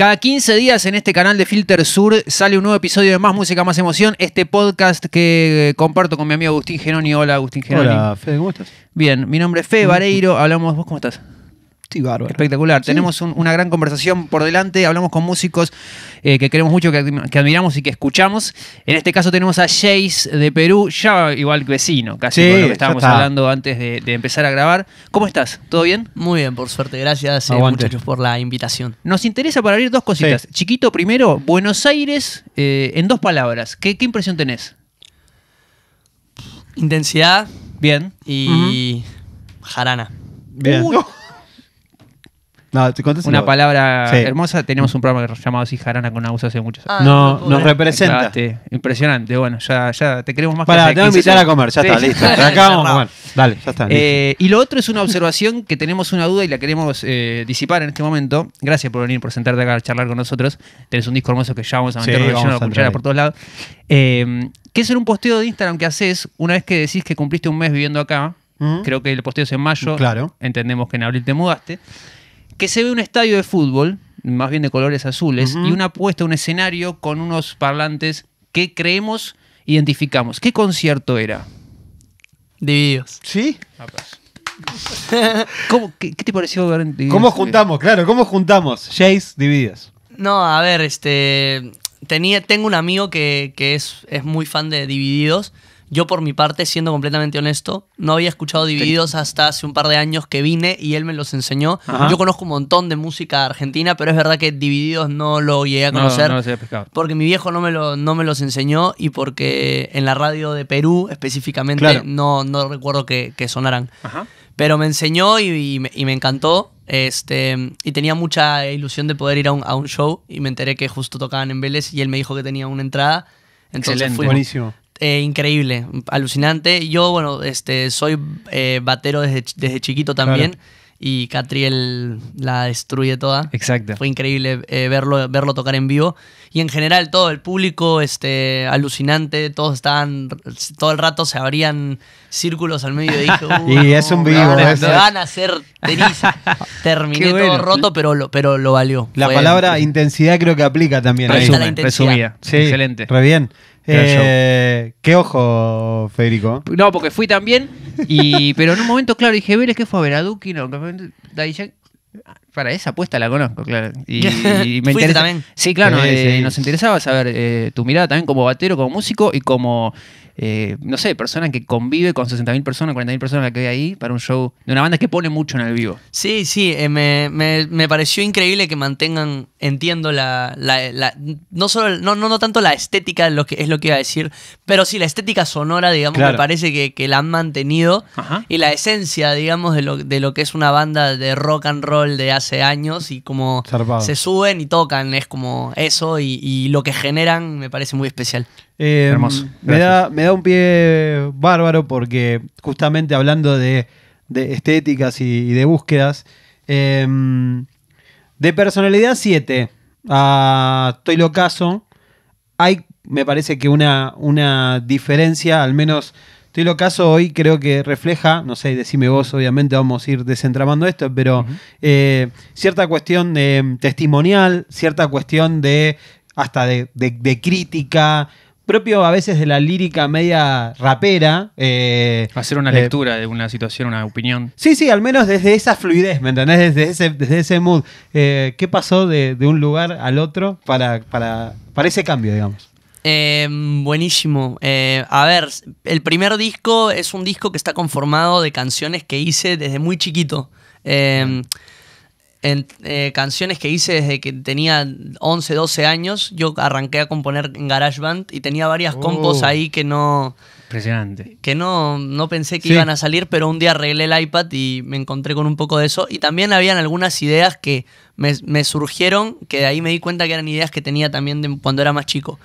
Cada 15 días en este canal de Filter Sur sale un nuevo episodio de Más Música, Más Emoción, este podcast que eh, comparto con mi amigo Agustín Genoni. Hola, Agustín Genoni. Hola, Fede, ¿cómo estás? Bien, mi nombre es Fede Vareiro. Hablamos, ¿vos cómo estás? Espectacular. Tenemos una gran conversación por delante. Hablamos con músicos eh, que queremos mucho, que, admiramos y que escuchamos. En este caso tenemos a Jace de Perú, ya igual vecino, casi lo que estábamos hablando antes de, empezar a grabar. ¿Cómo estás? ¿Todo bien? Muy bien, por suerte. Gracias, eh, muchachos, por la invitación. Nos interesa para abrir dos cositas. Chiquito, primero, Buenos Aires, eh, en dos palabras. ¿Qué, impresión tenés? Intensidad. Bien. Y. Jarana. Bien. Una palabra hermosa. Tenemos un programa llamado Jarana con Agus hace muchos años. Ah, no, nos representa. Impresionante. Bueno, ya, te queremos más Para, te voy a invitar a comer. Ya está, listo. Acá eh, vamos y lo otro es una observación que tenemos una duda y la queremos eh, disipar en este momento. Gracias por venir, por sentarte acá a charlar con nosotros. Tenés un disco hermoso que ya vamos a meter a escuchar por todos lados. Eh, ¿qué es en un posteo de Instagram que haces una vez que decís que cumpliste un mes viviendo acá. ¿Mm? Creo que el posteo es en mayo. Claro. Entendemos que en abril te mudaste que se ve un estadio de fútbol, más bien de colores azules, y una puesta, un escenario con unos parlantes que creemos identificamos. ¿Qué concierto era? Divididos. ¿Sí? Ah, pues. ¿Cómo, qué, te pareció ver en Divididos? ¿Cómo juntamos? Claro, ¿cómo juntamos? Jace, Divididos. No, a ver, este. Tenía, tengo un amigo que, es, es muy fan de Divididos. Yo, por mi parte, siendo completamente honesto, no había escuchado Divididos hasta hace un par de años que vine y él me los enseñó. Yo conozco un montón de música argentina, pero es verdad que Divididos no lo llegué a conocer. No, no porque mi viejo no me, lo, no me los enseñó y porque en la radio de Perú específicamente no, no recuerdo que, sonaran. Pero me enseñó y, me, encantó. Este, y tenía mucha ilusión de poder ir a un, show y me enteré que justo tocaban en Vélez y él me dijo que tenía una entrada. Entonces Excelente. Buenísimo. Eh, increíble, alucinante. Yo, bueno, este, soy eh, batero desde, chiquito también. Y Catriel la destruye toda. Exacto. Fue increíble eh, verlo, verlo tocar en vivo. Y en general todo, el público, este, alucinante, todos estaban, todo el rato se abrían círculos al medio y dije, uh, Y es un vivo. van a hacer tenis. Terminé todo roto, pero lo, pero lo valió. La palabra intensidad creo que aplica también. Resumen, resumida. Excelente. Re eh, qué ojo, Federico. No, porque fui también. Y, pero en un momento, claro, dije, Vélez, ¿qué fue a ver? ¿A No, Para esa apuesta la conozco, claro. Y, me también. Sí, claro, eh, nos interesaba saber eh, tu mirada también como batero, como músico y como eh, no sé, persona que convive con 60.000 personas, 40.000 personas que hay ahí para un show de una banda que pone mucho en el vivo. Sí, sí, eh, me, pareció increíble que mantengan, entiendo, la, no, solo, no, no, tanto la estética, lo que, es lo que iba a decir, pero sí la estética sonora, digamos, me parece que, la han mantenido y la esencia, digamos, de lo, que es una banda de rock and roll de hace años y como se suben y tocan, es como eso y, lo que generan me parece muy especial. Eh, Hermoso. me da un pie bárbaro porque justamente hablando de, estéticas y, de búsquedas, em, de personalidad 7 a Estoy Locaso, hay, me parece que una, una diferencia, al menos Estoy Locaso hoy creo que refleja, no sé, decime vos, obviamente vamos a ir desentramando esto, pero eh, cierta cuestión de testimonial, cierta cuestión de hasta de crítica, propio a veces de la lírica media rapera. Eh, Hacer una lectura eh, de una situación, una opinión. Sí, sí, al menos desde esa fluidez, ¿me entendés? Desde ese, desde ese mood. Eh, ¿Qué pasó de, un lugar al otro para, para, ese cambio, digamos? Em, buenísimo. a ver, el primer disco es un disco que está conformado de canciones que hice desde muy chiquito. Em, en, eh, canciones que hice desde que tenía 11, 12 años. Yo arranqué a componer en GarageBand y tenía varias compos oh. ahí que no. Que no, no pensé que iban a salir, pero un día arreglé el iPad y me encontré con un poco de eso. Y también habían algunas ideas que me, surgieron, que de ahí me di cuenta que eran ideas que tenía también de, cuando era más chico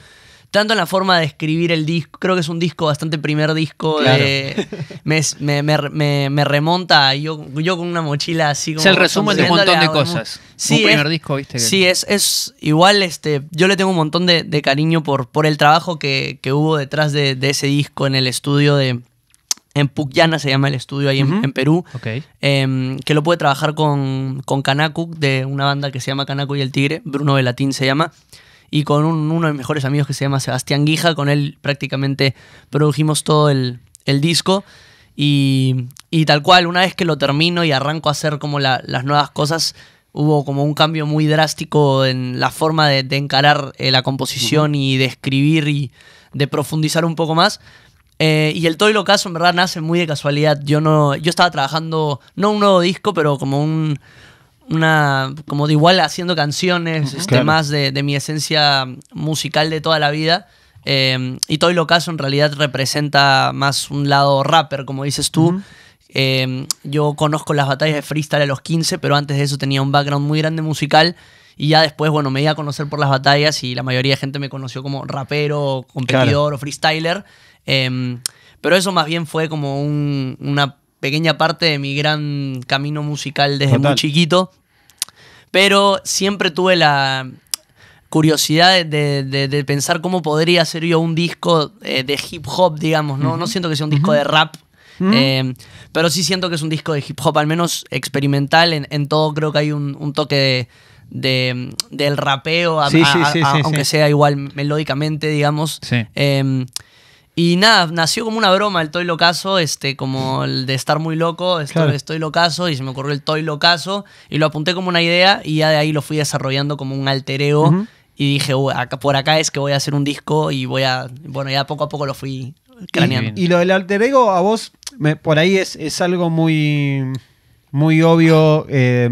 tanto en la forma de escribir el disco, creo que es un disco bastante primer disco, eh, me, remonta yo, yo con una mochila así como... Es el resumen de un montón de cosas. Un, primer disco, viste. Sí, es, igual, este, yo le tengo un montón de, cariño por, por el trabajo que, hubo detrás de, ese disco en el estudio de... En Pucllana se llama el estudio ahí en, Perú. Em, que lo pude trabajar con, con de una banda que se llama Canaco y el Tigre. Bruno Velatín se llama y con uno de mis mejores amigos que se llama Sebastián Guija, con él prácticamente produjimos todo el, disco. Y, tal cual, una vez que lo termino y arranco a hacer como las nuevas cosas, hubo como un cambio muy drástico en la forma de, encarar eh, la composición y de escribir y de profundizar un poco más. Eh, y el Todo y lo Caso en verdad nace muy de casualidad. Yo no. Yo estaba trabajando, no un nuevo disco, pero como un, una, como de igual haciendo canciones, este, más de, mi esencia musical de toda la vida. Eh, y Toy caso en realidad representa más un lado rapper, como dices tú. Eh, yo conozco las batallas de freestyle a los 15, pero antes de eso tenía un background muy grande musical. Y ya después, bueno, me iba a conocer por las batallas y la mayoría de gente me conoció como rapero, competidor o freestyler. Eh, pero eso más bien fue como una pequeña parte de mi gran camino musical desde muy chiquito. Pero siempre tuve la curiosidad de, pensar cómo podría ser yo un disco eh, de hip hop, digamos, ¿no? No siento que sea un disco de rap, eh, pero sí siento que es un disco de hip hop, al menos experimental. En, todo creo que hay un, toque de, del rapeo, aunque sea igual melódicamente, digamos. Em, y nada, nació como una broma el Toy Locazo, este, como el de estar muy loco, estoy, claro. locazo, y se me ocurrió el Toy Locazo, y lo apunté como una idea, y ya de ahí lo fui desarrollando como un alter ego, y dije, acá, por acá es que voy a hacer un disco, y voy a, bueno, ya poco a poco lo fui craneando. Y, lo del alter ego, a vos, me, por ahí es, algo muy, muy obvio, eh,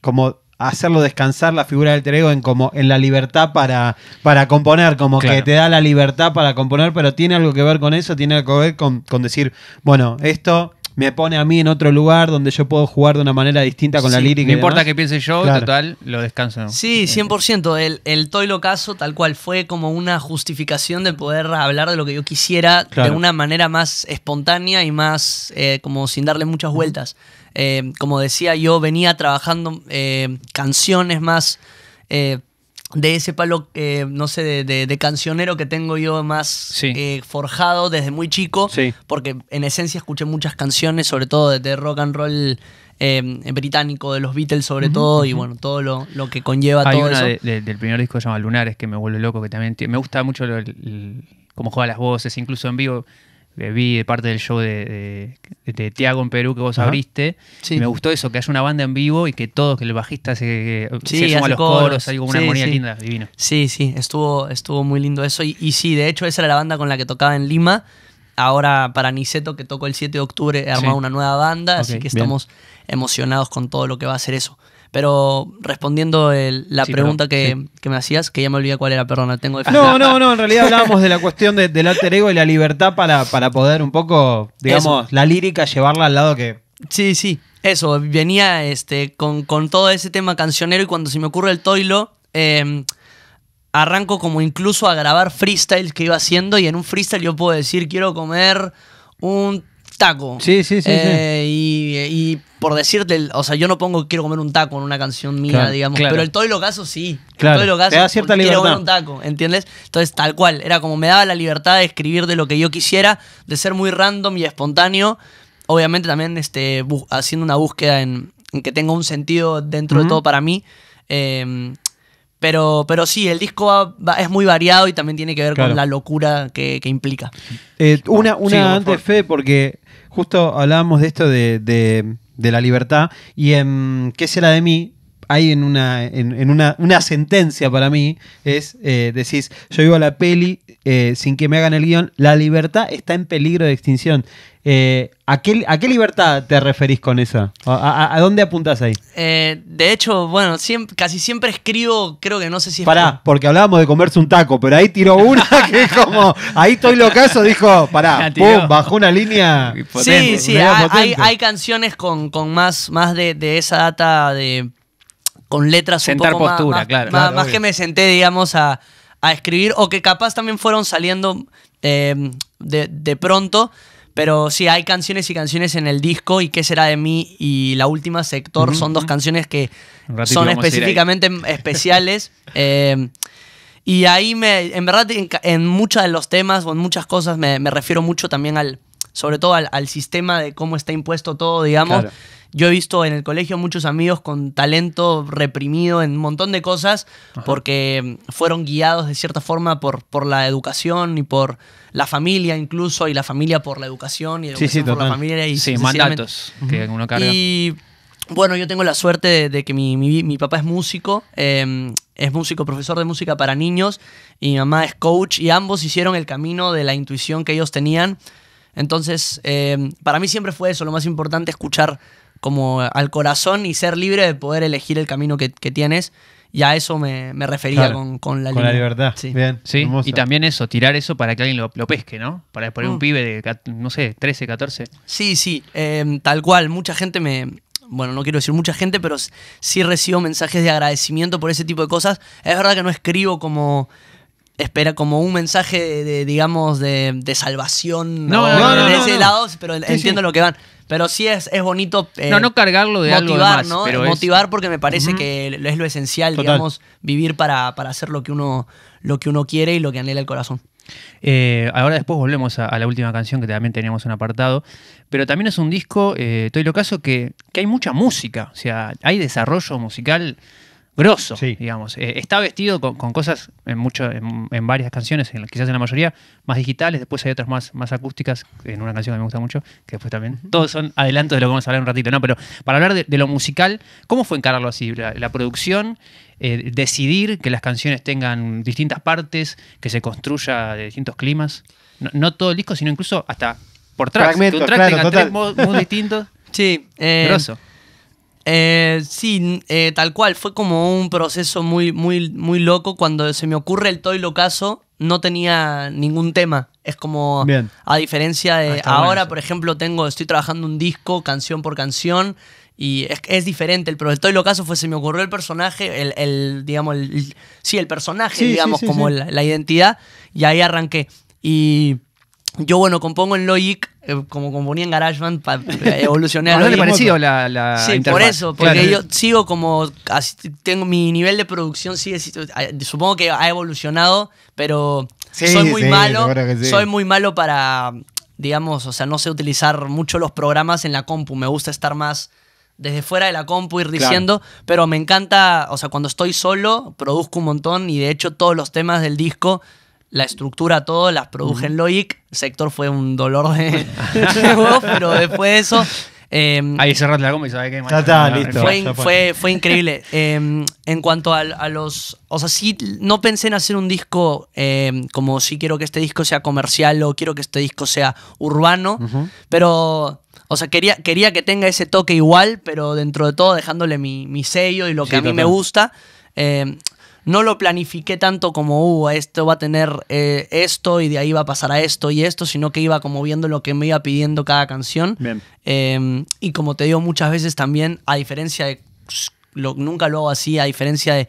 como hacerlo descansar la figura del alter en como en la libertad para, para componer, como que te da la libertad para componer, pero tiene algo que ver con eso, tiene algo que ver con, con decir, bueno, esto me pone a mí en otro lugar donde yo puedo jugar de una manera distinta con la lírica. No importa qué piense yo, total, lo descanso. Sí, 100%. El, el Toilo Caso, tal cual, fue como una justificación de poder hablar de lo que yo quisiera de una manera más espontánea y más eh, como sin darle muchas vueltas. Eh, como decía, yo venía trabajando eh, canciones más de ese palo, eh, no sé, de, de, cancionero que tengo yo más eh, forjado desde muy chico, porque en esencia escuché muchas canciones, sobre todo de, rock and roll em, británico, de los Beatles sobre todo, y bueno, todo lo, lo que conlleva Hay una del primer disco que se llama Lunares, que me vuelve loco, que también me gusta mucho el, cómo juega las voces, incluso en vivo vi parte del show de, Tiago en Perú que vos abriste. Sí. Me gustó eso, que haya una banda en vivo y que todos, que el bajista se, sí, se a los coros, como una armonía linda, divino. Sí, sí, estuvo, estuvo muy lindo eso. Y, sí, de hecho, esa era la banda con la que tocaba en Lima. Ahora para Niceto, que tocó el 7 de octubre, he armado una nueva banda, así que estamos emocionados con todo lo que va a ser eso. Pero respondiendo la pregunta que, me hacías, que ya me olvidé cuál era, perdón, tengo de No, no, no, en realidad hablábamos de la cuestión del alter ego y la libertad para, para poder un poco, digamos, la lírica llevarla al lado que. Sí, sí. Eso, venía este, con, todo ese tema cancionero y cuando se me ocurre el toilo. Em, arranco como incluso a grabar freestyles que iba haciendo y en un freestyle yo puedo decir quiero comer un taco. Sí, sí, sí. Eh, y, por decirte, o sea, yo no pongo quiero comer un taco en una canción mía, digamos, pero el todo y lo caso sí. Claro. El todo y lo caso, Quiero comer un taco, ¿entiendes? Entonces, tal cual, era como me daba la libertad de escribir de lo que yo quisiera, de ser muy random y espontáneo. Obviamente también este, haciendo una búsqueda en, que tenga un sentido dentro de todo para mí. Em, pero, pero sí, el disco es muy variado y también tiene que ver con la locura que, implica. Eh, una una antes, porque justo hablábamos de esto de, la libertad y en ¿Qué será de mí? hay en una, en, una, una, sentencia para mí, es, eh, decís, yo vivo la peli eh, sin que me hagan el guión, la libertad está en peligro de extinción. Eh, ¿a, qué, libertad te referís con esa? ¿A, dónde apuntás ahí? Eh, de hecho, bueno, casi siempre escribo, creo que no sé si... Es pará, porque hablábamos de comerse un taco, pero ahí tiró una que es como, ahí estoy locazo, dijo, pará, pum, bajó una línea. sí, sí, hay, canciones con, más, más de, esa data de con letras Sentar un poco postura, más, claro. Más, que me senté, digamos, a, escribir, o que capaz también fueron saliendo eh, de, pronto pero sí, hay canciones y canciones en el disco y qué será de mí y la última sector son dos canciones que son específicamente especiales. Eh, y ahí me, en verdad, en, en, muchos de los temas o en muchas cosas me, me refiero mucho también al, sobre todo al, sistema de cómo está impuesto todo, digamos. Yo he visto en el colegio muchos amigos con talento reprimido en un montón de cosas porque fueron guiados de cierta forma por, por la educación y por la familia incluso, y la familia por la educación y educación por la familia. Y mandatos que uno carga. Y bueno, yo tengo la suerte de, que mi, papá es músico, em, es músico, profesor de música para niños, y mi mamá es coach, y ambos hicieron el camino de la intuición que ellos tenían. Entonces, em, para mí siempre fue eso, lo más importante, escuchar como al corazón y ser libre de poder elegir el camino que, tienes. Y a eso me, refería con, la libertad. Con la libertad. Bien. ¿Sí? Y también eso, tirar eso para que alguien lo, pesque, ¿no? Para poner un mm. pibe de, no sé, 13, 14. Sí, sí, em, tal cual. Mucha gente me. Bueno, no quiero decir mucha gente, pero sí recibo mensajes de agradecimiento por ese tipo de cosas. Es verdad que no escribo como espera como un mensaje de, digamos de, salvación de, ese lado pero entiendo lo que van pero sí es, es bonito. Eh, no, no cargarlo de motivar, ¿no? motivar porque me parece que es lo esencial, digamos, vivir para, hacer lo que, uno, lo que uno quiere y lo que anhela el corazón. Eh, ahora después volvemos a, la última canción que también teníamos un apartado, pero también es un disco, eh, Toy Locaso, que, que hay mucha música, o sea, hay desarrollo musical grosso, digamos. Eh, está vestido con, cosas en, mucho, en, varias canciones, en, quizás en la mayoría, más digitales, después hay otras más, más acústicas, en una canción que me gusta mucho, que después también. Todos son adelantos de lo que vamos a hablar un ratito, ¿no? Pero para hablar de, lo musical, ¿cómo fue encararlo así? La, producción, eh, decidir que las canciones tengan distintas partes, que se construya de distintos climas. No, todo el disco, sino incluso hasta por tracks. que un track tenga tres muy distintos. Sí, eh, grosso. Eh, sí, eh, tal cual. Fue como un proceso muy, muy, muy loco. Cuando se me ocurre el Toy Caso. no tenía ningún tema. Es como, a diferencia de ah, ahora, por ejemplo, tengo, estoy trabajando un disco canción por canción y es, diferente. El, pero el Toy caso fue, se me ocurrió el personaje, el, digamos, el, sí, el personaje, digamos, como la, la identidad y ahí arranqué. Y yo, bueno, compongo en Logic eh, como componía en GarageBand para evolucionar. no parecido la, la Sí, por eso, porque yo sigo como, tengo mi nivel de producción sigue, supongo que ha evolucionado, pero soy muy malo, soy muy malo para, digamos, o sea, no sé utilizar mucho los programas en la compu, me gusta estar más desde fuera de la compu ir diciendo, pero me encanta, o sea, cuando estoy solo, produzco un montón y de hecho todos los temas del disco la estructura, todo, las produje en Loic. Sector fue un dolor de, pero después de eso. Em, Ahí cerrate la goma y sabes Fue, fue, increíble. Em, en cuanto a, los. O sea, sí, no pensé en hacer un disco em, como si quiero que este disco sea comercial o quiero que este disco sea urbano, pero. O sea, quería, quería que tenga ese toque igual, pero dentro de todo dejándole mi, sello y lo que a mí me gusta no lo planifiqué tanto como, uh, esto va a tener eh, esto y de ahí va a pasar a esto y esto, sino que iba como viendo lo que me iba pidiendo cada canción. Em, y como te digo muchas veces también, a diferencia de, nunca lo hago así, a diferencia de,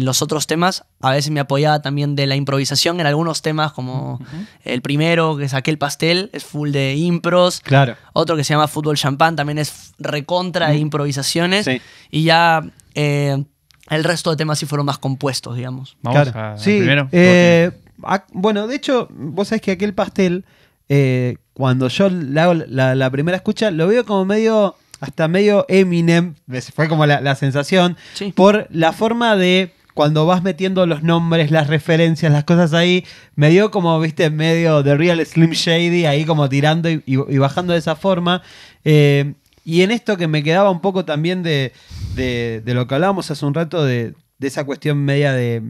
los otros temas, a veces me apoyaba también de la improvisación en algunos temas, como el primero que saqué el pastel, es full de impros. Claro. Otro que se llama Fútbol Champán también es recontra de improvisaciones. Y ya eh, el resto de temas sí fueron más compuestos, digamos. Vamos a, primero. Eh, ah, bueno, de hecho, vos sabés que aquel pastel, eh, cuando yo le hago la, primera escucha, lo veo como medio, hasta medio Eminem, fue como la, sensación, por la forma de cuando vas metiendo los nombres, las referencias, las cosas ahí, me dio como, viste, medio de Real Slim Shady, ahí como tirando y, bajando de esa forma. Eh, y en esto que me quedaba un poco también de, de, lo que hablábamos hace un rato, de, esa cuestión media de,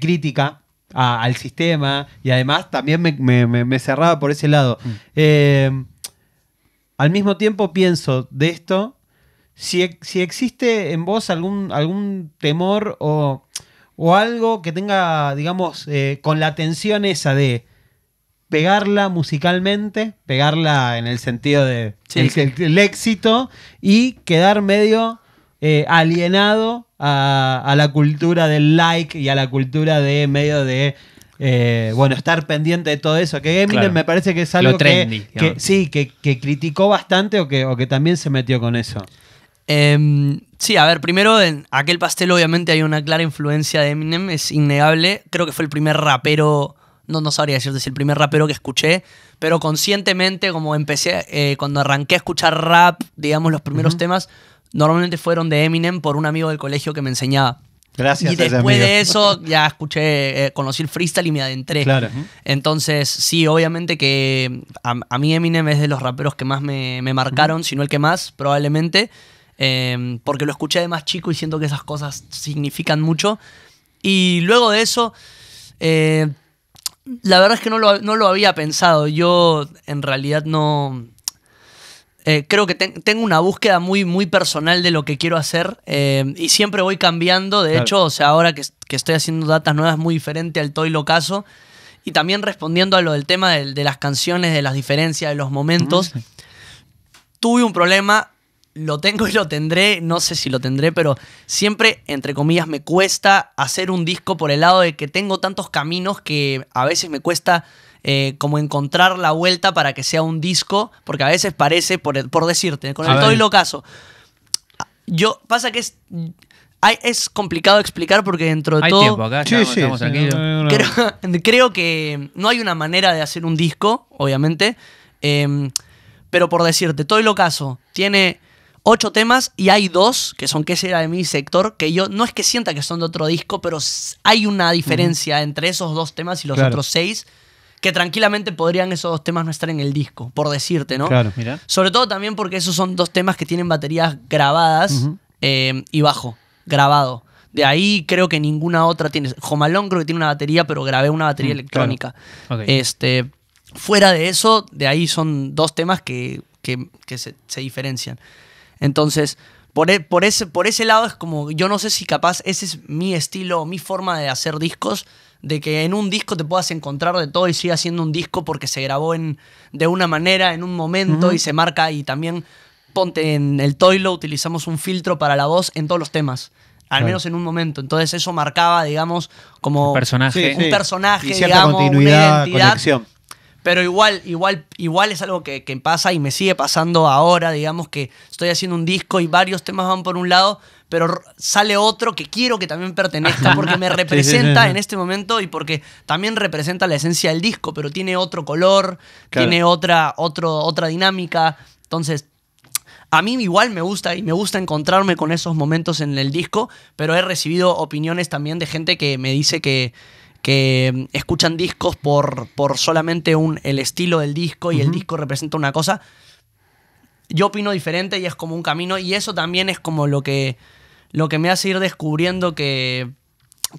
crítica al sistema, y además también me, cerraba por ese lado. Mm. Eh, al mismo tiempo pienso de esto, si, existe en vos algún, algún temor o, algo que tenga, digamos, eh, con la tensión esa de pegarla musicalmente, pegarla en el sentido de éxito y quedar medio eh, alienado a, la cultura del like y a la cultura de medio de. Eh, bueno, estar pendiente de todo eso. Que Eminem me parece que es algo que, sí, que, criticó bastante o que, o que también se metió con eso. Em, sí, a ver, primero en aquel pastel obviamente hay una clara influencia de Eminem, es innegable. Creo que fue el primer rapero, no, no sabría decirte si el primer rapero que escuché, pero conscientemente como empecé, eh, cuando arranqué a escuchar rap, digamos, los primeros temas, Normalmente fueron de Eminem por un amigo del colegio que me enseñaba. Gracias. Y después de eso ya escuché, eh, conocí el freestyle y me adentré. Claro. Entonces, sí, obviamente que a, mí Eminem es de los raperos que más me, marcaron, sino si no el que más, probablemente, em, porque lo escuché de más chico y siento que esas cosas significan mucho. Y luego de eso, eh, la verdad es que no lo había pensado. Yo en realidad no, eh, creo que tengo una búsqueda muy, muy personal de lo que quiero hacer eh, y siempre voy cambiando. De hecho, o sea, ahora que, estoy haciendo datas nuevas muy diferente al Toy caso. y también respondiendo a lo del tema de, las canciones, de las diferencias, de los momentos. Mm, tuve un problema, lo tengo y lo tendré, no sé si lo tendré, pero siempre, entre comillas, me cuesta hacer un disco por el lado de que tengo tantos caminos que a veces me cuesta eh, como encontrar la vuelta para que sea un disco, porque a veces parece, por, decirte, con el todo y lo caso. Yo, pasa que es... es complicado explicar porque dentro de todo. Creo, que no hay una manera de hacer un disco, obviamente. Em, pero por decirte, todo lo caso tiene ocho temas y hay dos, que son que será de mi sector, que yo no es que sienta que son de otro disco, pero hay una diferencia entre esos dos temas y los otros seis que tranquilamente podrían esos dos temas no estar en el disco, por decirte, ¿no? Claro, mira. Sobre todo también porque esos son dos temas que tienen baterías grabadas eh, y bajo, grabado. De ahí creo que ninguna otra tiene. Jomalón creo que tiene una batería, pero grabé una batería mm, electrónica. Este, fuera de eso, de ahí son dos temas que, se, diferencian. Entonces, por, e, por, ese, por ese lado es como, yo no sé si capaz ese es mi estilo, mi forma de hacer discos de que en un disco te puedas encontrar de todo y siga siendo un disco porque se grabó en, de una manera, en un momento y se marca y también ponte en el toilo, utilizamos un filtro para la voz en todos los temas. Al menos en un momento. Entonces eso marcaba, digamos, como un personaje, un personaje continuidad, una identidad. Pero igual, igual, igual es algo que, que pasa y me sigue pasando ahora, digamos que estoy haciendo un disco y varios temas van por un lado, pero sale otro que quiero que también pertenezca porque me representa en este momento y porque también representa la esencia del disco, pero tiene otro color, tiene otra, otra dinámica. Entonces, a mí igual me gusta y me gusta encontrarme con esos momentos en el disco, pero he recibido opiniones también de gente que me dice que, que mm, escuchan discos por, por solamente un, el estilo del disco y el disco representa una cosa. Yo opino diferente y es como un camino y eso también es como lo que lo que me hace ir descubriendo que,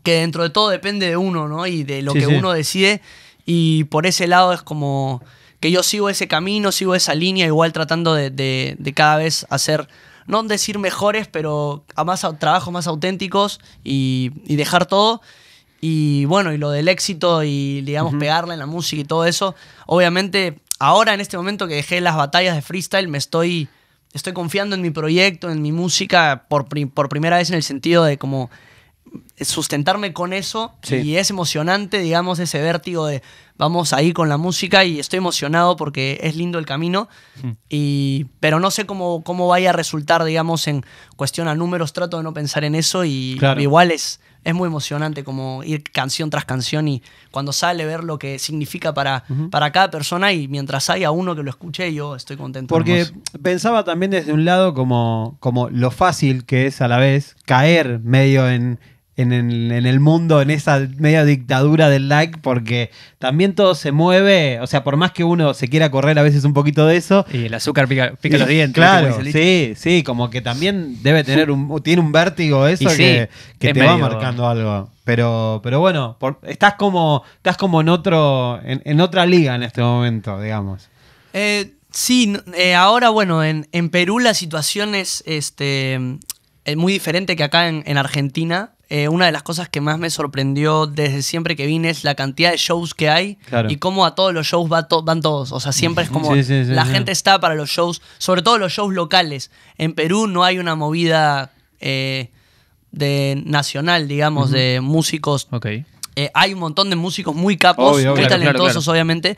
dentro de todo depende de uno, ¿no? Y de lo que uno decide. Y por ese lado es como que yo sigo ese camino, sigo esa línea, igual tratando de, de, cada vez hacer, no decir mejores, pero más trabajos más auténticos y, y, dejar todo. Y bueno, y lo del éxito y, digamos, pegarle pegarla en la música y todo eso. Obviamente, ahora en este momento que dejé las batallas de freestyle, me estoy estoy confiando en mi proyecto, en mi música, por, primera vez en el sentido de como sustentarme con eso y es emocionante, digamos, ese vértigo de vamos ahí con la música y estoy emocionado porque es lindo el camino, mm. y, pero no sé cómo, cómo vaya a resultar, digamos, en cuestión a números, trato de no pensar en eso y igual es, es muy emocionante como ir canción tras canción y cuando sale ver lo que significa para, para cada persona y mientras haya uno que lo escuche yo estoy contento. Porque pensaba también desde un lado como, como lo fácil que es a la vez caer medio en, en el, mundo, en esa media dictadura del like, porque también todo se mueve. O sea, por más que uno se quiera correr a veces un poquito de eso. Y el azúcar pica, los dientes. Claro, sí, sí, como que también debe tener un, tiene un vértigo eso que, te va marcando algo. Pero, pero bueno, estás como, estás como en otro, en, otra liga en este momento, digamos. Eh, sí, eh, ahora bueno, en, Perú la situación es este, eh, muy diferente que acá en Argentina. Eh, una de las cosas que más me sorprendió desde siempre que vine es la cantidad de shows que hay y cómo a todos los shows van todos. O sea, siempre es como la gente está para los shows, sobre todo los shows locales. En Perú no hay una movida eh, de nacional, digamos, de músicos. Eh, hay un montón de músicos muy capos, que muy talentosos, obviamente,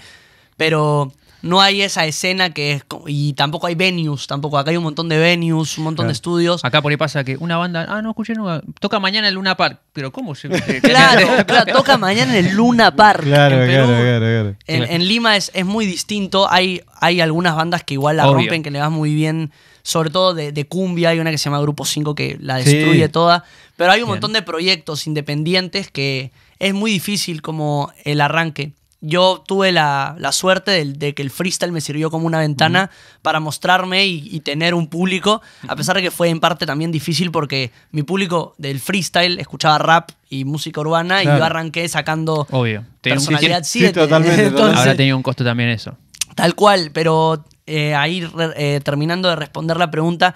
pero no hay esa escena que es. Y tampoco hay venues, tampoco. Acá hay un montón de venues, un montón de estudios. Acá por ahí pasa que una banda. Ah, no escuché nunca. Toca mañana en Luna Park. Pero ¿cómo se.? claro, claro, toca mañana en el Luna Park. Claro, en claro, claro, en, Lima es, muy distinto. Hay, hay algunas bandas que igual la rompen, que le vas muy bien sobre todo de, cumbia, hay una que se llama Grupo 5 que la destruye toda, pero hay un montón de proyectos independientes que es muy difícil como el arranque yo tuve la, suerte de, que el freestyle me sirvió como una ventana para mostrarme y, tener un público, a pesar de que fue en parte también difícil porque mi público del freestyle escuchaba rap y música urbana y yo arranqué sacando Obvio. personalidad 7. Sí, totalmente. Ahora tenía un costo también eso. Tal cual, pero eh, ahí eh, terminando de responder la pregunta,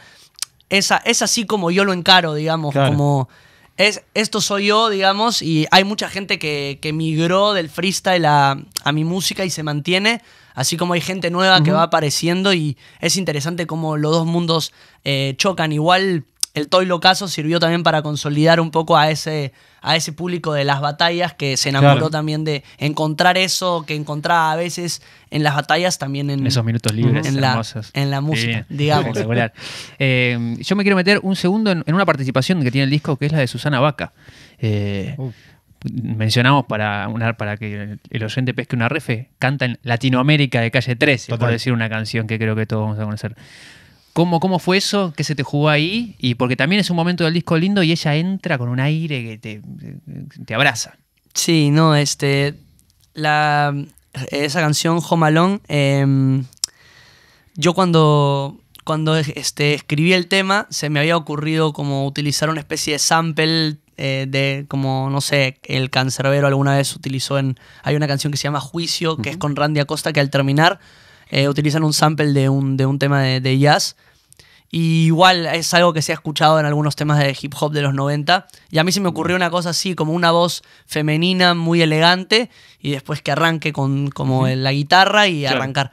es, así como yo lo encaro, digamos, como es esto soy yo, digamos, y hay mucha gente que, que migró del freestyle a, mi música y se mantiene, así como hay gente nueva que va apareciendo y es interesante cómo los dos mundos eh, chocan. Igual el Toy Locaso sirvió también para consolidar un poco a ese a ese público de las batallas que se enamoró también de encontrar eso que encontraba a veces en las batallas, también en esos minutos libres en La, en la música, digamos. Eh, yo me quiero meter un segundo en, una participación que tiene el disco, que es la de Susana Vaca. Eh, mencionamos para, para que el oyente pesque una refe, canta en Latinoamérica de calle 13, por decir una canción que creo que todos vamos a conocer. ¿Cómo, fue eso que se te jugó ahí? Y porque también es un momento del disco lindo y ella entra con un aire que te, abraza. Sí, no, este. esa canción, Home eh, yo cuando, cuando este, escribí el tema, se me había ocurrido como utilizar una especie de sample eh, de, como, no sé, el cancerbero alguna vez utilizó en. Hay una canción que se llama Juicio, que es con Randy Acosta, que al terminar eh, utilizan un sample de un, tema de jazz igual es algo que se ha escuchado en algunos temas de hip hop de los 90. Y a mí se me ocurrió una cosa así, como una voz femenina muy elegante y después que arranque con como la guitarra y arrancar.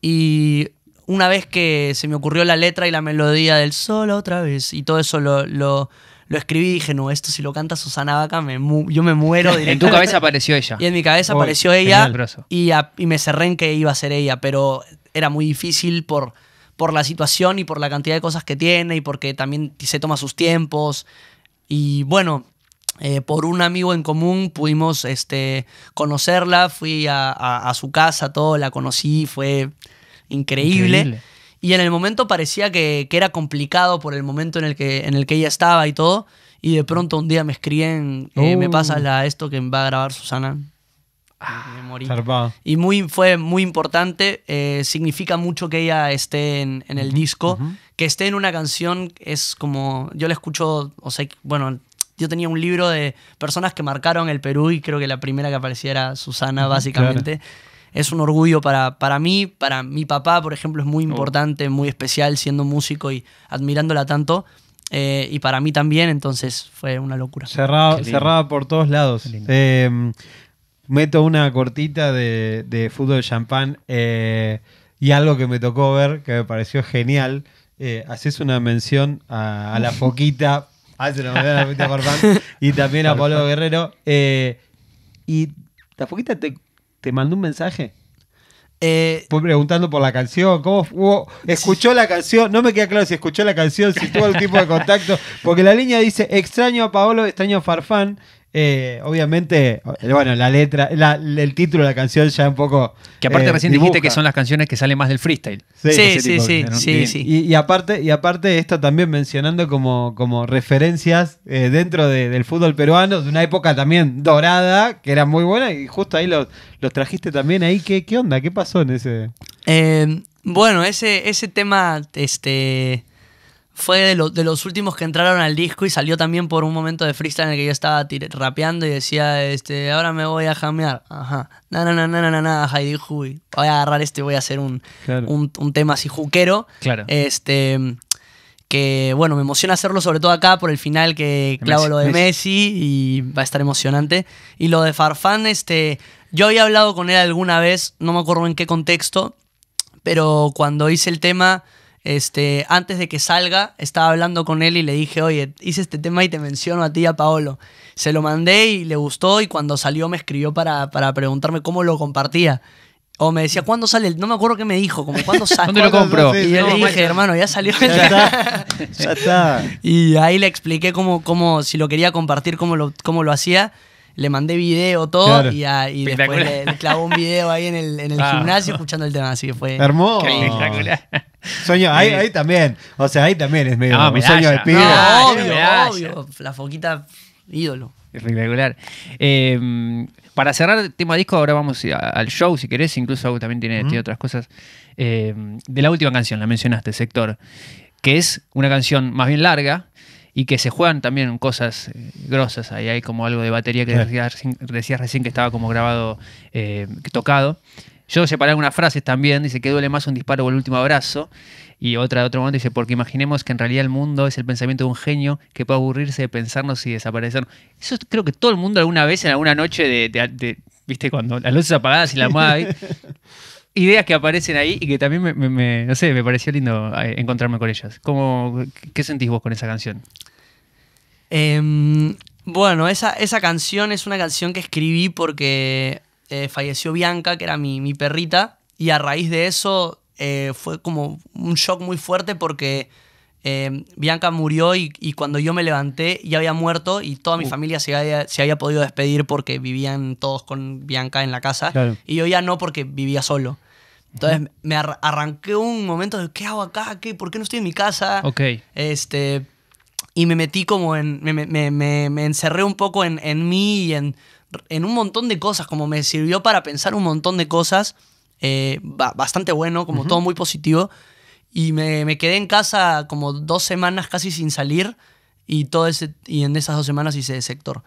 Y una vez que se me ocurrió la letra y la melodía del solo otra vez y todo eso lo, lo, escribí y dije, no, esto si lo canta Susana Vaca, yo me muero. en tu cabeza apareció ella. Y en mi cabeza apareció ella y, y me cerré en que iba a ser ella, pero era muy difícil por por la situación y por la cantidad de cosas que tiene y porque también se toma sus tiempos. Y bueno, eh, por un amigo en común pudimos este, conocerla, fui a, su casa, todo, la conocí, fue increíble. Y en el momento parecía que, era complicado por el momento en el, que, en el que ella estaba y todo. Y de pronto un día me escriben, eh, me oh. pasa la, esto que va a grabar Susana. Ah, y muy, fue muy importante. Eh, significa mucho que ella esté en, el disco. Que esté en una canción es como. Yo la escucho. O sea, bueno, yo tenía un libro de personas que marcaron el Perú y creo que la primera que aparecía era Susana, básicamente. Es un orgullo para, para mí, para mi papá, por ejemplo, es muy oh. importante, muy especial siendo músico y admirándola tanto. Eh, y para mí también, entonces fue una locura. Cerrada, cerrada por todos lados. Eh, meto una cortita de, de fútbol champán eh, y algo que me tocó ver que me pareció genial. Eh, haces una mención a, la foquita, y también a Pablo Guerrero. Eh, y la foquita te, te mandó un mensaje. Fue preguntando por la canción, ¿cómo escuchó la canción? No me queda claro si escuchó la canción, si tuvo el tipo de contacto, porque la línea dice extraño a Paolo, extraño a Farfán, eh, obviamente, eh, bueno, la letra, el título de la canción ya un poco. Que aparte eh, recién dijiste que son las canciones que salen más del freestyle. Sí, sí, sí, sí, sí, Y, aparte, y aparte, esto también mencionando como, como referencias dentro del fútbol peruano, de una época también dorada, que era muy buena, y justo ahí los, trajiste también ahí. ¿Qué, ¿Qué onda? ¿Qué pasó en ese? bueno, ese, ese tema, este fue de, los últimos que entraron al disco y salió también por un momento de freestyle en el que yo estaba rapeando y decía, este, ahora me voy a jamear. Ajá. no, no, no, no, no. Heidi Voy a agarrar este y voy a hacer un, tema así juquero. Claro. Este, que, bueno, me emociona hacerlo sobre todo acá por el final que clavo lo de Messi. y va a estar emocionante. Y lo de Farfán, este, yo había hablado con él alguna vez, no me acuerdo en qué contexto, pero cuando hice el tema este, antes de que salga, estaba hablando con él y le dije, oye, hice este tema y te menciono a ti a Paolo. Se lo mandé y le gustó y cuando salió me escribió para, preguntarme cómo lo compartía. O me decía, ¿cuándo sale? No me acuerdo qué me dijo, como ¿cuándo sale? ¿Dónde lo compro? Y yo le dije, hermano, ya salió. Ya está, Y ahí le expliqué cómo, si lo quería compartir, cómo lo, cómo lo hacía le mandé video todo ah, y, después le, clavó un video ahí en el, ah. gimnasio escuchando el tema, así que fue hermoso. Espectacular. Sueño, ahí, también. O sea, ahí también es medio no, mi sueño de pibe. obvio, obvio. La foquita, ídolo. Espectacular. Em, para cerrar el tema disco, ahora vamos al show, si querés. Incluso también tiene, otras cosas. Em, de la última canción, la mencionaste, Sector, que es una canción más bien larga, y que se juegan también cosas eh, grosas. Ahí hay como algo de batería que decías, recién que estaba como grabado, eh, tocado. Yo separé algunas frases también, dice que duele más un disparo o el último abrazo. Y otra de otro momento dice, porque imaginemos que en realidad el mundo es el pensamiento de un genio que puede aburrirse de pensarnos y desaparecer Eso creo que todo el mundo alguna vez, en alguna noche de, viste, cuando las luces apagadas y la madre ideas que aparecen ahí y que también me, no sé, me pareció lindo eh, encontrarme con ellas. ¿Cómo, ¿Qué sentís vos con esa canción? Em, bueno, esa, esa, canción es una canción que escribí porque eh, falleció Bianca, que era mi, perrita, y a raíz de eso eh, fue como un shock muy fuerte porque em, Bianca murió y, cuando yo me levanté ya había muerto y toda mi uh. familia se había, podido despedir porque vivían todos con Bianca en la casa y yo ya no porque vivía solo. Entonces me arranqué un momento de, ¿qué hago acá? ¿Qué? ¿Por qué no estoy en mi casa? Ok. Este, y me metí como en. Me, me, me, me encerré un poco en, en mí y en, en, un montón de cosas, como me sirvió para pensar un montón de cosas. Eh, bastante bueno, como todo muy positivo. Y me, quedé en casa como dos semanas casi sin salir. Y, todo ese, y en esas dos semanas hice sector.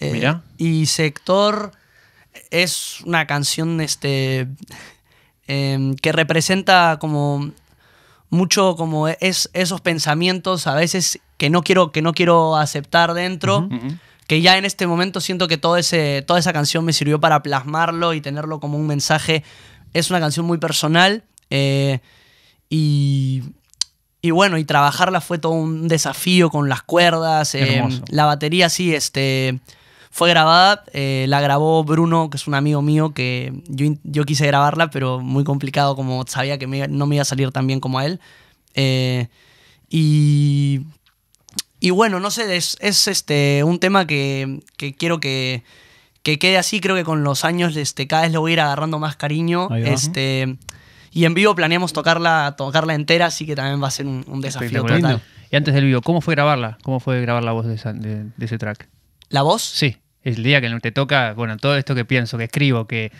Eh, Mira. Y sector es una canción este, em, que representa como mucho como es, esos pensamientos a veces que no quiero, que no quiero aceptar dentro. Que ya en este momento siento que ese, toda esa canción me sirvió para plasmarlo y tenerlo como un mensaje. Es una canción muy personal. Eh, y, y, bueno, y trabajarla fue todo un desafío con las cuerdas. Eh, la batería, sí, este fue grabada, eh, la grabó Bruno, que es un amigo mío, que yo, quise grabarla, pero muy complicado, como sabía que no me iba a salir tan bien como a él. Eh, y, y bueno, no sé, es, este, un tema que, quiero que, quede así, creo que con los años este, cada vez le voy a ir agarrando más cariño. Este, y en vivo planeamos tocarla, tocarla entera, así que también va a ser un, desafío total. Y antes del vivo, ¿cómo fue grabarla? ¿Cómo fue grabar la voz de ese track? ¿La voz? Sí, el día que te toca, bueno, todo esto que pienso, que escribo, que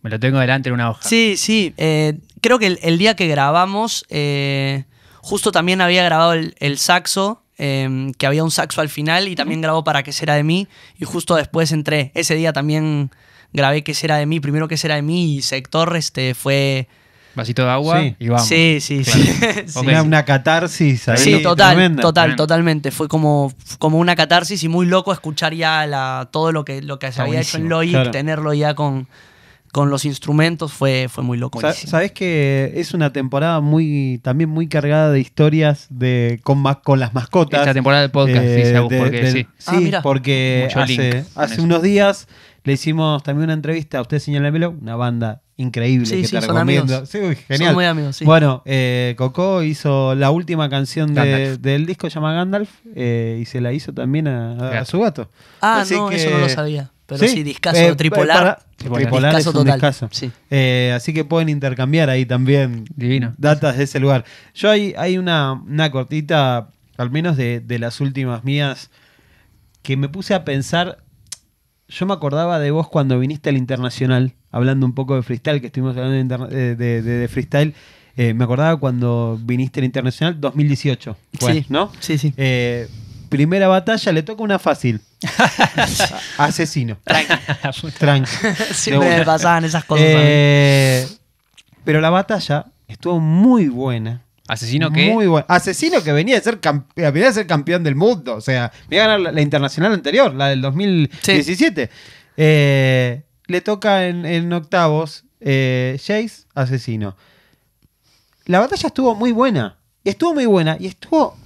me lo tengo delante en una hoja. Sí, sí, eh, creo que el, día que grabamos, eh, justo también había grabado el, saxo, eh, que había un saxo al final y también grabó para que será de mí, y justo después entré, ese día también grabé que será de mí, primero que será de mí y sector, este fue Vasito de agua y vamos. Sí, sí, sí. Okay. Una catarsis ahí. Sí, total, total, totalmente. Fue como, como una catarsis y muy loco escuchar ya la, todo lo que, lo que se había hecho en lo y tenerlo ya con, con los instrumentos fue, fue muy loco. Sabes que es una temporada muy también muy cargada de historias de con, con las mascotas. Esta temporada del podcast, eh, sí, ah, seguro porque sí. porque hace, unos días le hicimos también una entrevista a usted, señor una banda increíble que te recomiendo. genial. Bueno, Coco hizo la última canción del disco, se llama Gandalf, eh, y se la hizo también a, su gato. Ah, no, eso no lo sabía. Pero sí, discaso, eh, tripolar. tripolar un eh, así que pueden intercambiar ahí también Divino. datas de ese lugar. Yo hay, hay una, cortita, al menos de, de, las últimas mías, que me puse a pensar. Yo me acordaba de vos cuando viniste al Internacional hablando un poco de freestyle, que estuvimos hablando de, eh, freestyle, eh, me acordaba cuando viniste la Internacional 2018. sí, ¿no? Sí, sí. Eh, primera batalla, le toca una fácil. Asesino. Tranqui. Siempre me pasaban esas cosas. pero la batalla estuvo muy buena. Asesino que. Muy Asesino que venía de ser, ser campeón del mundo. O sea, venía a ganar la, internacional anterior, la del 2017. Eh, le toca en, octavos eh, Jace, asesino. La batalla estuvo muy buena. Estuvo muy buena y estuvo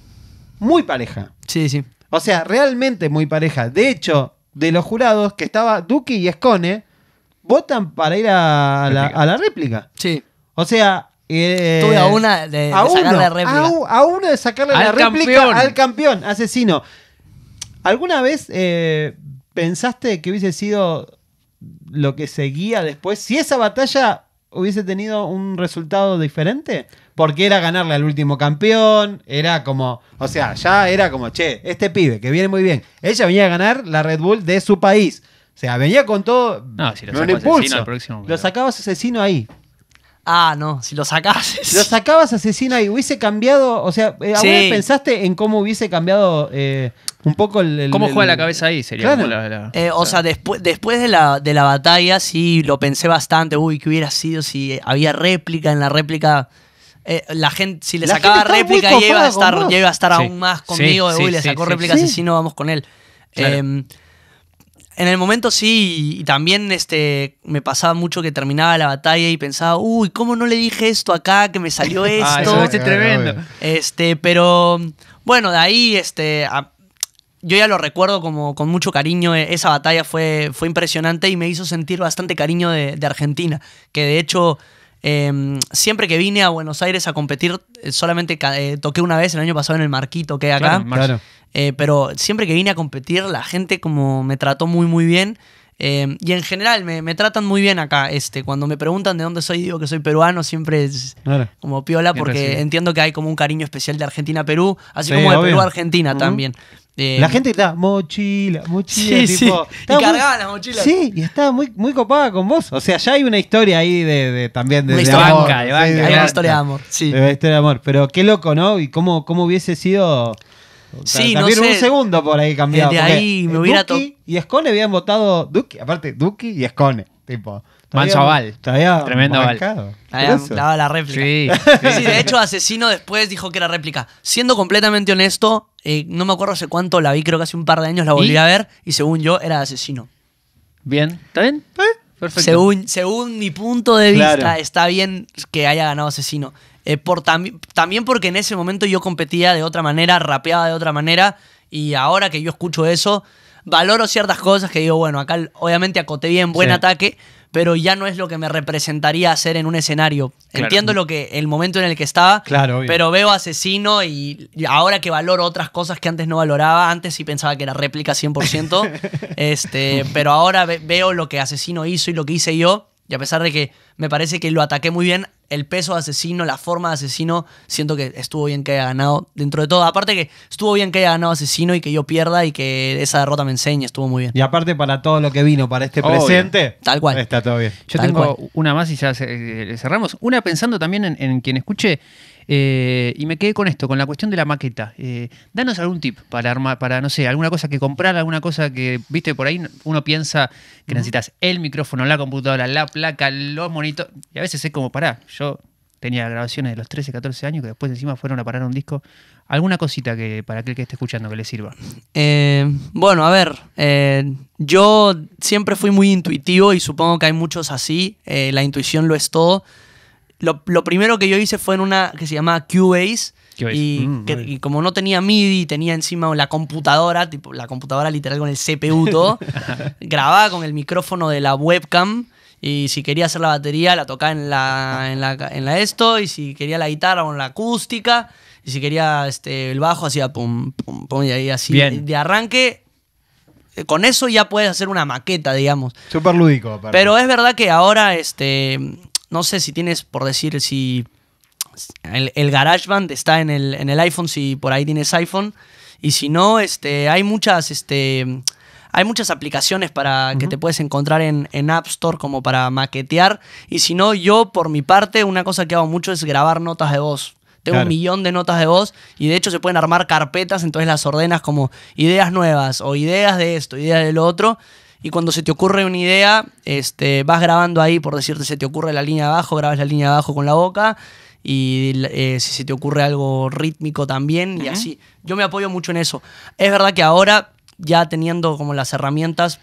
muy pareja. Sí, sí. O sea, realmente muy pareja. De hecho, de los jurados que estaba Duki y Escone, votan para ir a la, réplica. Sí. O sea, eh, a una de, sacarle uno, la réplica. A, de sacarle al la réplica campeón. al campeón, asesino. ¿Alguna vez eh, pensaste que hubiese sido lo que seguía después, si esa batalla hubiese tenido un resultado diferente, porque era ganarle al último campeón, era como, o sea, ya era como, che, este pibe que viene muy bien, ella venía a ganar la Red Bull de su país. O sea, venía con todo. No, si lo sacabas asesino, lo asesino ahí. Ah, no, si lo sacás. Lo sacabas asesina y hubiese cambiado. O sea, eh, aún pensaste en cómo hubiese cambiado eh, un poco el. ¿Cómo juega la cabeza ahí? Sería la, eh, o sea, después, después de, la, de la batalla sí lo pensé bastante. Uy, ¿qué hubiera sido si había réplica? En la réplica. la gente, si le sacaba réplica, ya iba a estar, ya a estar aún más conmigo. uy, le sacó réplica asesino, vamos con él. Em, en el momento sí, y, también este, me pasaba mucho que terminaba la batalla y pensaba, uy, ¿cómo no le dije esto acá? Que me salió ah, esto. ah, es tremendo. Este, pero bueno, de ahí, este, yo ya lo recuerdo como con mucho cariño. E, esa batalla fue, fue impresionante y me hizo sentir bastante cariño de Argentina, que de hecho Em, siempre que vine a Buenos Aires a competir, eh, solamente eh, toqué una vez el año pasado en el Marquito que acá. Eh, pero siempre que vine a competir, la gente como me trató muy, muy bien. Em, y en general me, tratan muy bien acá. Este, cuando me preguntan de dónde soy, digo que soy peruano, siempre es como piola, porque entiendo que hay como un cariño especial de Argentina-Perú, así como de Perú-Argentina también la em, gente está mochila, mochila. tipo, sí. Y cargaban las mochilas. Sí, y estaba muy, muy copada con vos. O sea, ya hay una historia ahí de, de también de, amor. Banca, de banca, hay una historia de amor. Sí. historia amor. Pero qué loco, ¿no? Y cómo, cómo hubiese sido... Sí, también no un segundo por ahí cambiado. y ahí me hubiera y Escone habían votado Duki. Aparte, Duki y Escone. Tipo... Manso Tremendo aval. la réplica. Sí, de hecho, Asesino después dijo que era réplica. Siendo completamente honesto, eh, no me acuerdo hace cuánto la vi, creo que hace un par de años la volví a ver y según yo era Asesino. Bien. ¿Está bien? ¿Eh? Perfecto. Según, mi punto de vista, está bien que haya ganado Asesino. Eh, por también porque en ese momento yo competía de otra manera, rapeaba de otra manera y ahora que yo escucho eso valoro ciertas cosas que digo, bueno, acá obviamente acoté bien, buen ataque, pero ya no es lo que me representaría hacer en un escenario. Entiendo lo que el momento en el que estaba, claro, pero veo asesino y ahora que valoro otras cosas que antes no valoraba, antes sí pensaba que era réplica 100%, este, pero ahora veo lo que asesino hizo y lo que hice yo y a pesar de que me parece que lo ataqué muy bien, el peso de asesino, la forma de asesino, siento que estuvo bien que haya ganado dentro de todo. Aparte que estuvo bien que haya ganado asesino y que yo pierda y que esa derrota me enseñe, estuvo muy bien. Y aparte para todo lo que vino, para este presente, tal cual. Está todo bien. Yo tengo una más y ya eh, cerramos. Una pensando también en, en quien escuche eh, y me quedé con esto, con la cuestión de la maqueta. Eh, danos algún tip para armar, para, no sé, alguna cosa que comprar, alguna cosa que, viste, por ahí uno piensa que necesitas el micrófono, la computadora, la placa, los monitores. Y a veces es como, pará, yo tenía grabaciones de los 13, 14 años que después encima fueron a parar un disco. ¿Alguna cosita que para aquel que esté escuchando que le sirva? Eh, bueno, a ver, yo siempre fui muy intuitivo y supongo que hay muchos así. la intuición lo es todo. Lo, lo, primero que yo hice fue en una que se llamaba Cubase. Y, mm, que, como no tenía MIDI, tenía encima la computadora, tipo la computadora literal con el CPU todo, grababa con el micrófono de la webcam. Y si quería hacer la batería, la tocaba en la, en la, en la esto. Y si quería la guitarra con la acústica. Y si quería este, el bajo, hacía pum, pum, pum. Y ahí así de arranque, eh, con eso ya puedes hacer una maqueta, digamos. Súper lúdico. Pero es verdad que ahora, este, no sé si tienes, por decir, si el, GarageBand está en el, en el, iPhone, si por ahí tienes iPhone. Y si no, este, hay muchas, este, hay muchas aplicaciones para que te puedes encontrar en, en, App Store como para maquetear. Y si no, yo por mi parte, una cosa que hago mucho es grabar notas de voz. Tengo un millón de notas de voz y de hecho se pueden armar carpetas, entonces las ordenas como ideas nuevas o ideas de esto, ideas de lo otro y cuando se te ocurre una idea, este, vas grabando ahí, por decirte, se te ocurre la línea abajo, grabas la línea abajo con la boca y eh, si se te ocurre algo rítmico también y así. Yo me apoyo mucho en eso. Es verdad que ahora, ya teniendo como las herramientas,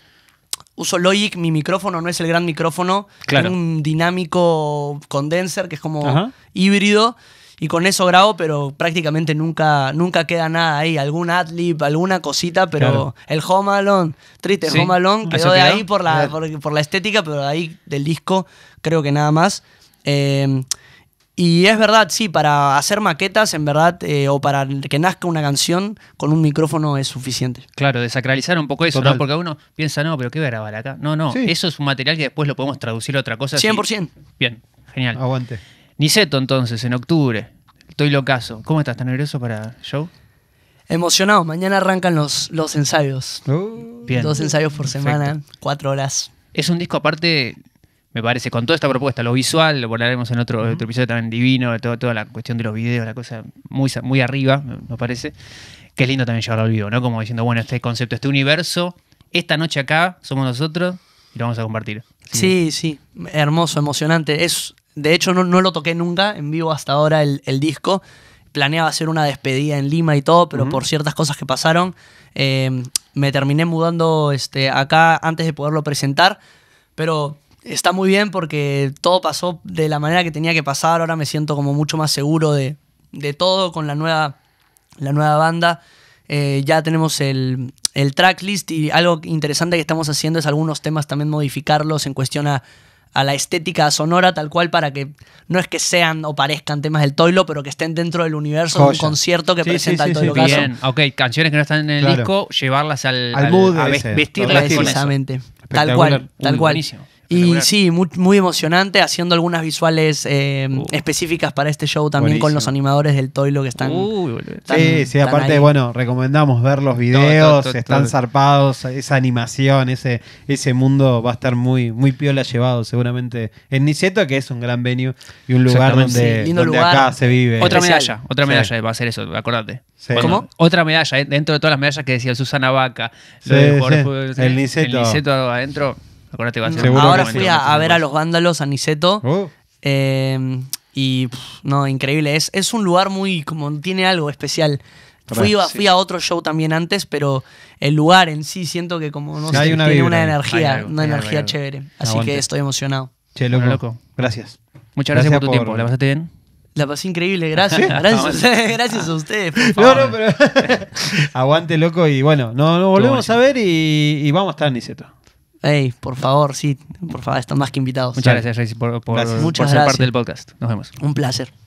uso Logic, mi micrófono no es el gran micrófono, es un dinámico condenser que es como híbrido y con eso grabo, pero prácticamente nunca, nunca queda nada ahí. Algún adlib, alguna cosita, pero el Home Alone, triste Home Alone, quedó de ahí por la, por, la estética, pero de ahí del disco creo que nada más. Em, y es verdad, sí, para hacer maquetas, en verdad, eh, o para que nazca una canción, con un micrófono es suficiente. Claro, desacralizar un poco eso, Porque uno piensa, no, pero ¿qué voy a grabar acá? No, no, eso es un material que después lo podemos traducir a otra cosa. 100%. Bien, genial. Aguante. Niceto entonces, en octubre. Estoy locazo. ¿Cómo estás? ¿Tan nervioso para el show? Emocionado. Mañana arrancan los, los ensayos. Uh. Dos ensayos por semana, cuatro horas. Es un disco aparte, me parece, con toda esta propuesta, lo visual, lo volaremos en otro, episodio también divino, de toda la cuestión de los videos, la cosa muy, muy arriba, me parece. Que es lindo también llevarlo al vivo, ¿no? Como diciendo, bueno, este concepto, este universo, esta noche acá somos nosotros y lo vamos a compartir. Sí, sí, sí. hermoso, emocionante. Es de hecho, no, lo toqué nunca en vivo hasta ahora el, disco. Planeaba hacer una despedida en Lima y todo, pero por ciertas cosas que pasaron, eh, me terminé mudando este, acá antes de poderlo presentar. Pero está muy bien porque todo pasó de la manera que tenía que pasar. Ahora me siento como mucho más seguro de, todo con la nueva, la nueva banda. Eh, ya tenemos el, el tracklist y algo interesante que estamos haciendo es algunos temas también modificarlos en cuestión a a la estética sonora tal cual para que no es que sean o parezcan temas del Toilo, pero que estén dentro del universo de un concierto que presenta el Toilo. Bien, ok, canciones que no están en el disco, llevarlas al, al, mood vestirlas precisamente. Tal cual, tal cual. Y sí, muy, emocionante, haciendo algunas visuales eh, uh. específicas para este show también con los animadores del Toilo que están. sí, sí, aparte, bueno, recomendamos ver los videos, están zarpados, esa animación, ese, ese mundo va a estar muy, muy piola llevado seguramente el Niceto, que es un gran venue y un lugar donde, acá se vive. Otra medalla, otra medalla va a ser eso, acordate. ¿Cómo? Otra medalla, eh, dentro de todas las medallas que decía Susana Vaca, el, el Niceto adentro. Ahora fui a, ver a los vándalos, a Niceto. Oh. Eh, y no, increíble. Es, es un lugar muy, como tiene algo especial. Fui a, otro show también antes, pero el lugar en sí siento que como no sé, tiene una energía, una energía chévere. Así que estoy emocionado. Che, loco. loco. Gracias. Muchas gracias, por tu tiempo. ¿La pasaste bien? La pasé increíble, gracias. Gracias, a ustedes. Aguante, loco. Y bueno, no, no volvemos a ver y, y vamos a estar en Niceto. Hey, por favor, sí, por favor, están más que invitados. Muchas gracias, por, por, ser parte del podcast. Nos vemos. Un placer.